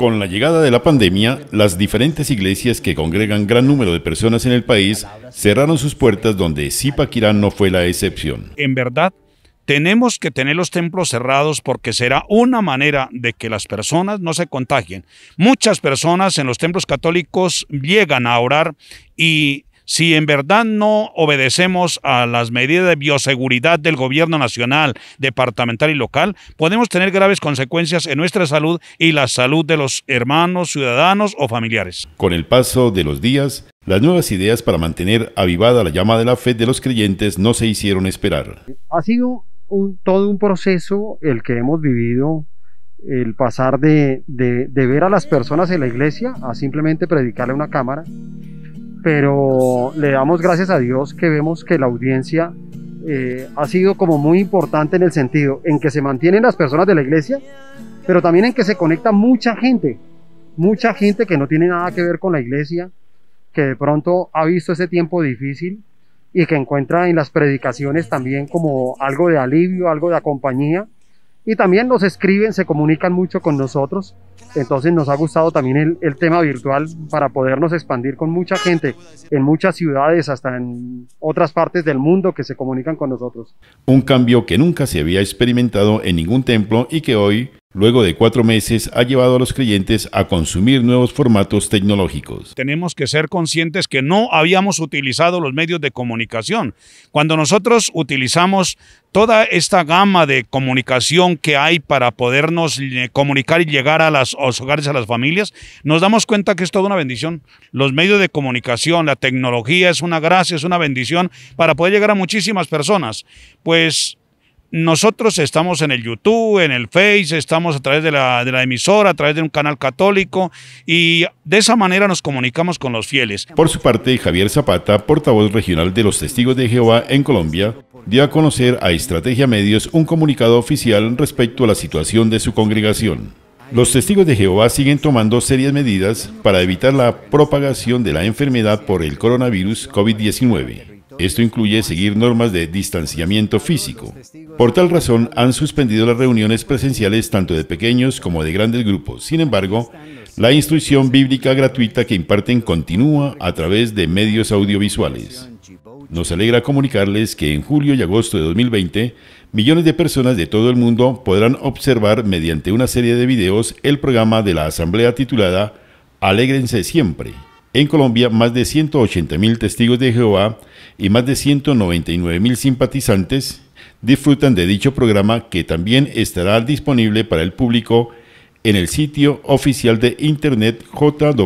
Con la llegada de la pandemia, las diferentes iglesias que congregan gran número de personas en el país cerraron sus puertas donde Zipaquirá no fue la excepción. En verdad, tenemos que tener los templos cerrados porque será una manera de que las personas no se contagien. Muchas personas en los templos católicos llegan a orar y si en verdad no obedecemos a las medidas de bioseguridad del gobierno nacional, departamental y local, podemos tener graves consecuencias en nuestra salud y la salud de los hermanos, ciudadanos o familiares. Con el paso de los días, las nuevas ideas para mantener avivada la llama de la fe de los creyentes no se hicieron esperar. Ha sido todo un proceso el que hemos vivido el pasar de, de, ver a las personas en la iglesia a simplemente predicarle a una cámara, pero le damos gracias a Dios que vemos que la audiencia eh, ha sido como muy importante en el sentido en que se mantienen las personas de la iglesia, pero también en que se conecta mucha gente, mucha gente que no tiene nada que ver con la iglesia, que de pronto ha visto ese tiempo difícil y que encuentra en las predicaciones también como algo de alivio, algo de compañía. Y también nos escriben, se comunican mucho con nosotros entonces nos ha gustado también el, tema virtual para podernos expandir con mucha gente en muchas ciudades, hasta en otras partes del mundo que se comunican con nosotros. Un cambio que nunca se había experimentado en ningún templo y que hoy, luego de cuatro meses, ha llevado a los creyentes a consumir nuevos formatos tecnológicos. Tenemos que ser conscientes que no habíamos utilizado los medios de comunicación. Cuando nosotros utilizamos toda esta gama de comunicación que hay para podernos eh, comunicar y llegar a las a los hogares, a las familias, nos damos cuenta que es toda una bendición. Los medios de comunicación, la tecnología es una gracia, es una bendición para poder llegar a muchísimas personas. Pues nosotros estamos en el YouTube, en el Face, estamos a través de la, de la, emisora, a través de un canal católico y de esa manera nos comunicamos con los fieles. Por su parte, Javier Zapata, portavoz regional de los Testigos de Jehová en Colombia, dio a conocer a Estrategia Medios un comunicado oficial respecto a la situación de su congregación. Los testigos de Jehová siguen tomando serias medidas para evitar la propagación de la enfermedad por el coronavirus COVID-19. Esto incluye seguir normas de distanciamiento físico. Por tal razón, han suspendido las reuniones presenciales tanto de pequeños como de grandes grupos. Sin embargo, la instrucción bíblica gratuita que imparten continúa a través de medios audiovisuales. Nos alegra comunicarles que en julio y agosto de 2020, millones de personas de todo el mundo podrán observar mediante una serie de videos el programa de la Asamblea titulada Alégrense siempre. En Colombia, más de 180 mil testigos de Jehová y más de 199 mil simpatizantes disfrutan de dicho programa que también estará disponible para el público en el sitio oficial de internet jw.org.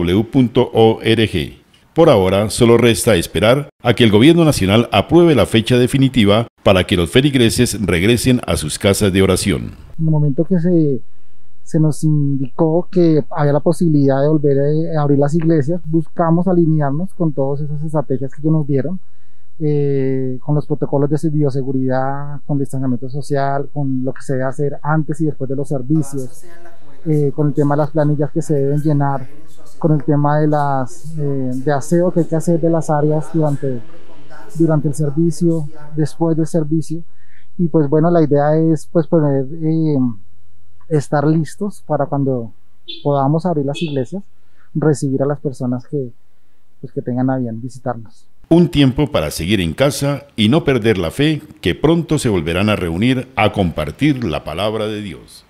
Por ahora, solo resta esperar a que el gobierno nacional apruebe la fecha definitiva para que los feligreses regresen a sus casas de oración. En el momento que se, nos indicó que había la posibilidad de volver eh, a abrir las iglesias, buscamos alinearnos con todas esas estrategias que nos dieron, eh, con los protocolos de bioseguridad, con distanciamiento social, con lo que se debe hacer antes y después de los servicios, ah, eh, con el tema de las planillas que se deben llenar con el tema de las eh, de aseo que hay que hacer de las áreas durante, durante el servicio, después del servicio. Y pues bueno, la idea es pues poder eh, estar listos para cuando podamos abrir las iglesias, recibir a las personas que, pues, que tengan a bien visitarnos. Un tiempo para seguir en casa y no perder la fe que pronto se volverán a reunir a compartir la palabra de Dios.